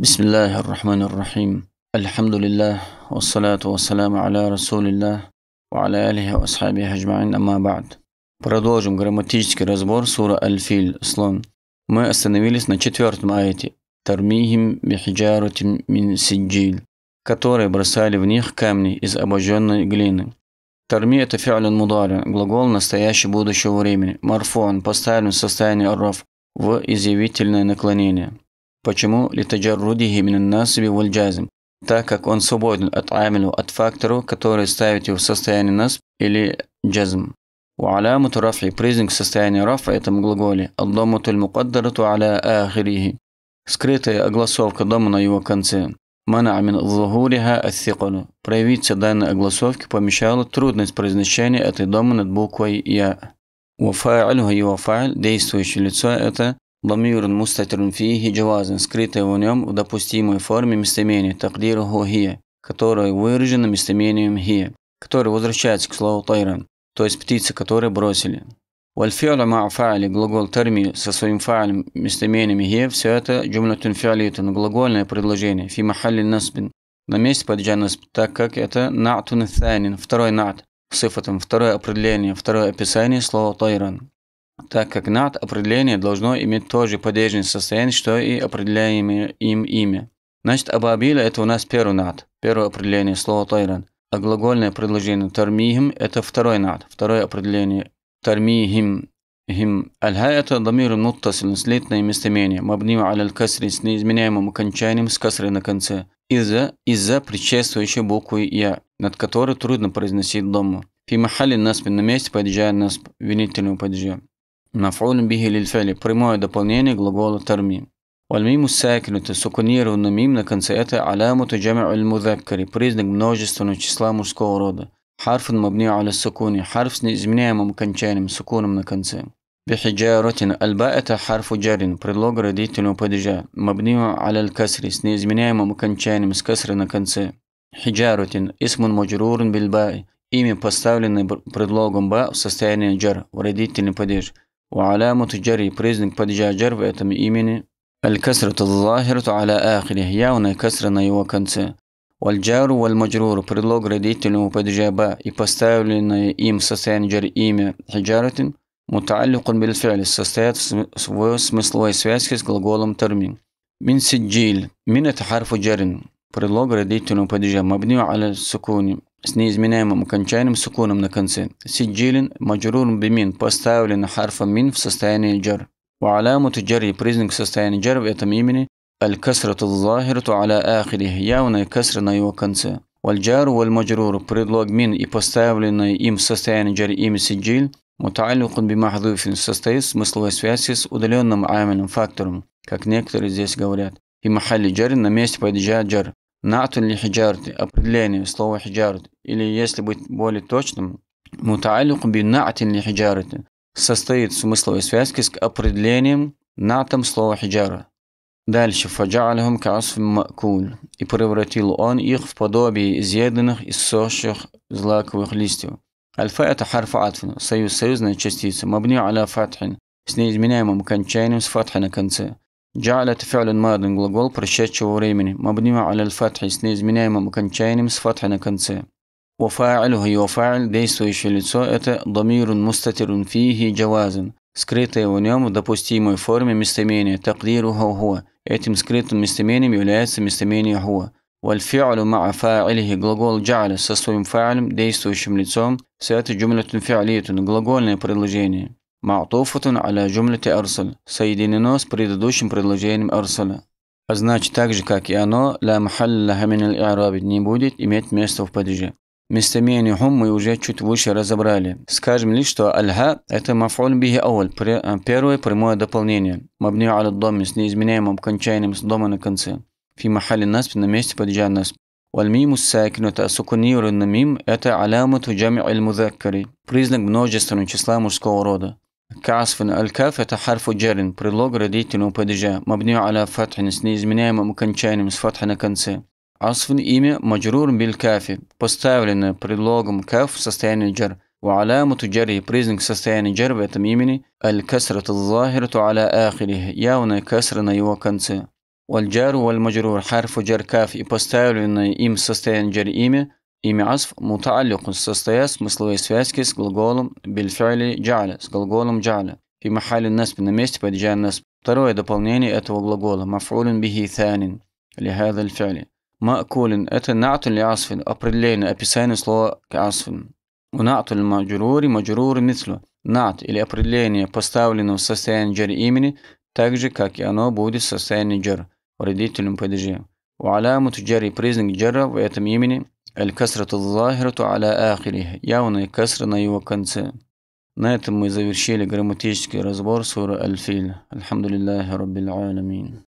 بسم الله الرحمن الرحيم الحمد لله والصلاة والسلام على رسول الله وعلى آله وأصحابه أجمعين أما بعد Продолжим грамматический разбор сура аль фил слон. Мы остановились на четвертом аяте «Тармихим бихиджаратим мин сиджил», которые бросали в них камни из обожженной глины. Тарми – это фиалин мударин, глагол настоящего будущего времени, марфон, поставлен в состояние арраф, в изъявительное наклонение. Почему литаджаррудихи минаннасиби вальджазм? Так как он свободен от амилу, от фактору, который ставит его в состояние нас или джазм. وعلامة رفع признак состояния рафа этом глаголе الضمة المقدرة على آخره скрытая огласовка дома на его конце Мана амин ظهورها الثقل проявиться данной огласовки помешала трудность произношения этой дома над буквой «я». وفاعله его фа'ль, действующее лицо – это ضمير مستتر فيه جواز, скрытое в нем в допустимой форме местоимения تقديره هي, которое выражено местоимением هي, которое возвращается к слову тайран, то есть птицы, которые бросили. والفعل مع فعل глагол терми со своим фа'лем местоимением هي все это جملة فعلية глагольное предложение في محل نصب на месте падежа так как это натун второй нат, сифатом, второе определение, второе описание слова тайран так как над определение должно иметь то же падежное состояние, что и определяемое им имя. Значит, абабила – это у нас первый над, первое определение слова тайран. А глагольное предложение тармихим – это второй над, второе определение тармихим. Хим. Альха – это дамир муттасил, слитное местоимение, мабним аль касри с неизменяемым окончанием с касры на конце, из-за из-за предшествующей буквы «я», над которой трудно произносить дому. Фи махали насп на месте падежа насп, винительного падежа. Мафуль бихи лильфели – прямое дополнение глагола тармим. Вальмиму сакинуту сукунированный мим на конце – это алямуту джами'у аль-мудаккари – признак множественного числа мужского рода. حرف مبني على السكون حرف изменяем окончанием сукуном на конце بحجارة الباء حرف جر предлог родительного падежа مبني على الكسر с неизменяемым окончанием с кесры на конце حجارة اسم مجرور بالباء имя поставленное предлогом ба в состоянии джар в родительный падеж وعلامة جري بريزن بدجا جر ويتم إيميني الكسرة الظاهرة على آخره يعني كسرة نيوة كنسة والجار والمجرور بريلوغ رديتن وبدجا با يبستاولن إيم سسين جر إيمة حجارة متعلق بالفعل سستات سمسل ويسواسكس غلغولم ترمين من سجيل من حرف جرن بريلوغ رديتن وبدجا مبني على السكون с неизменяемым окончанием с уклоном на конце. Сиджилин маджрур бимин поставлен харфом мин в состоянии джар. وعلامة جر признак состояния جر в этом имени الكسرة الظاهرة على آخره явная кесра на его конце. والجار والمجرور предлог мин и поставленный им в состоянии جر имя сиджил متعلق بمحذوف состоит смысловой связи с удаленным амилем фактором, как некоторые здесь говорят. И махали джар на месте падежа джар. Натуль ли хиджарти, определение слова хиджарти, или если быть более точным, муталику би натин ли хиджарти, состоит в смысловой связке с определением натом слова хиджара. Дальше «фаджалихум касфим макуль» и превратил он их в подобие изъеденных и сохших злаковых листьев. Альфа – это харф атфин, союз союзная частица, мабни аля фатхин, с неизменяемым кончанием с фатхи на конце. جعلت فعل ماض глагол прошедшего времени, مبني على الفتح с неизменяемым окончанием с فتح на конце. وفاعله его фа'ль, действующее лицо, это ضمير مستتر فيه جواز, скрытое в нем в допустимой форме местоимение تقديره هو. Этим скрытым местоимением является местоимение هو. والفعل مع فاعله глагол جعل со своим фа'лем, действующим лицом, с этой جملة فعلية, глагольное предложение. معطوفة على جملة أرسل соединено с предыдущим предложением أرسل. А значит, так же, как и оно, لا محل لها من не будет иметь место в падеже. Местоимение «хум» мы уже чуть выше разобрали. Скажем лишь, что «альха» – это «мафуль бихи ауль» – э, первое прямое дополнение. «Мабни аля доми» с неизменяемым кончанием с дома на конце. «Фи махали насп» – на месте падежа насп. والميم الساكنة السكونية للميم это علامة جمع المذكر признак множественного числа мужского рода كعصف الكاف حرف جر بريلوغ رديتن وبدجا مبني على فتح سنيز من ايما مكان شاين مس فتح نكنسي عصف ايما مجرور بالكاف بستاولن بريلوغ مكاف سستين جر وعلامة جره بريزنك سستين جر بيتم بتميمني الكسرة الظاهرة على آخره ياونا كسرنا يو والجار والمجرور حرف جر كاف بستاولن ايم سستين جر ايما Имя асф мутааллику состоят смысловой связки с глаголом бильфайли джаля, с глаголом джаля. Фи махали насби на месте падежа насб. Второе дополнение этого глагола мафулин бихи танин лихада аль-фали. Маакулин – это натуль асфин, определение, описание слова асфин. У натуль маджурури маджурур мислю. Нат или определение поставлено в состоянии джар имени, так же, как и оно будет в состоянии джар, в родительном У аляму джари признак джара в этом имени – Аль-касрату захирату аля ахирих. Явная касра на его конце. На этом мы завершили грамматический разбор суры Аль-Филь. Альхамдулиллахи раббил аламин.